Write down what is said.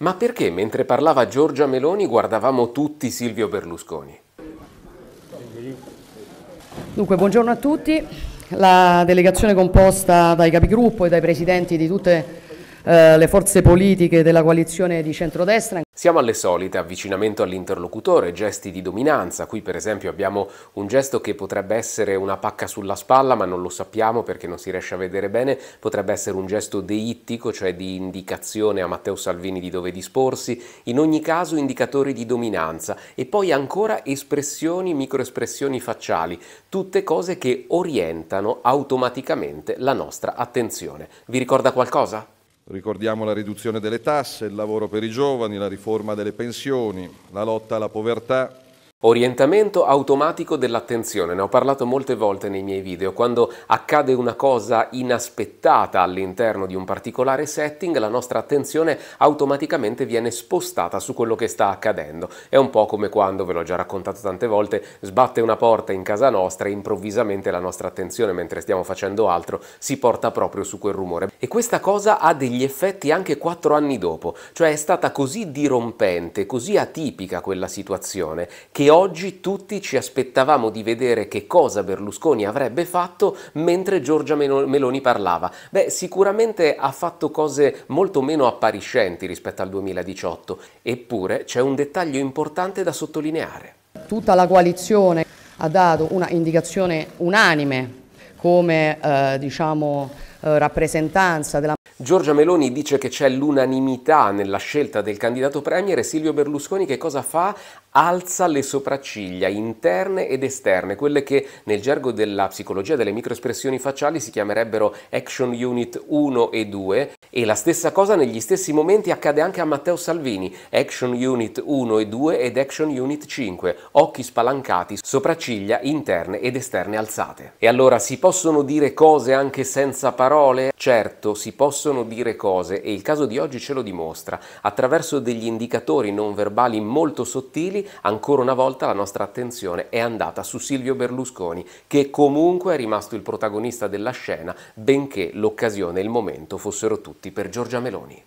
Ma perché mentre parlava Giorgia Meloni guardavamo tutti Silvio Berlusconi? Dunque, buongiorno a tutti. La delegazione composta dai capigruppo e dai presidenti di tutte eh, le forze politiche della coalizione di centrodestra. Siamo alle solite, avvicinamento all'interlocutore, gesti di dominanza. Qui per esempio abbiamo un gesto che potrebbe essere una pacca sulla spalla, ma non lo sappiamo perché non si riesce a vedere bene, potrebbe essere un gesto deittico, cioè di indicazione a Matteo Salvini di dove disporsi, in ogni caso indicatori di dominanza e poi ancora espressioni, microespressioni facciali, tutte cose che orientano automaticamente la nostra attenzione. Vi ricorda qualcosa? Ricordiamo la riduzione delle tasse, il lavoro per i giovani, la riforma delle pensioni, la lotta alla povertà, Orientamento automatico dell'attenzione, ne ho parlato molte volte nei miei video, quando accade una cosa inaspettata all'interno di un particolare setting, la nostra attenzione automaticamente viene spostata su quello che sta accadendo. È un po' come quando, ve l'ho già raccontato tante volte, sbatte una porta in casa nostra e improvvisamente la nostra attenzione mentre stiamo facendo altro si porta proprio su quel rumore. E questa cosa ha degli effetti anche quattro anni dopo, cioè è stata così dirompente, così atipica quella situazione, che oggi tutti ci aspettavamo di vedere che cosa Berlusconi avrebbe fatto mentre Giorgia Meloni parlava. Beh, sicuramente ha fatto cose molto meno appariscenti rispetto al 2018, eppure c'è un dettaglio importante da sottolineare. Tutta la coalizione ha dato una indicazione unanime come eh, diciamo, eh, rappresentanza della Giorgia Meloni dice che c'è l'unanimità nella scelta del candidato premier e Silvio Berlusconi che cosa fa? alza le sopracciglia interne ed esterne, quelle che nel gergo della psicologia delle microespressioni facciali si chiamerebbero action unit 1 e 2 e la stessa cosa negli stessi momenti accade anche a Matteo Salvini, action unit 1 e 2 ed action unit 5, occhi spalancati, sopracciglia interne ed esterne alzate. E allora si possono dire cose anche senza parole? Certo, si possono dire cose e il caso di oggi ce lo dimostra, attraverso degli indicatori non verbali molto sottili ancora una volta la nostra attenzione è andata su Silvio Berlusconi, che comunque è rimasto il protagonista della scena, benché l'occasione e il momento fossero tutti per Giorgia Meloni.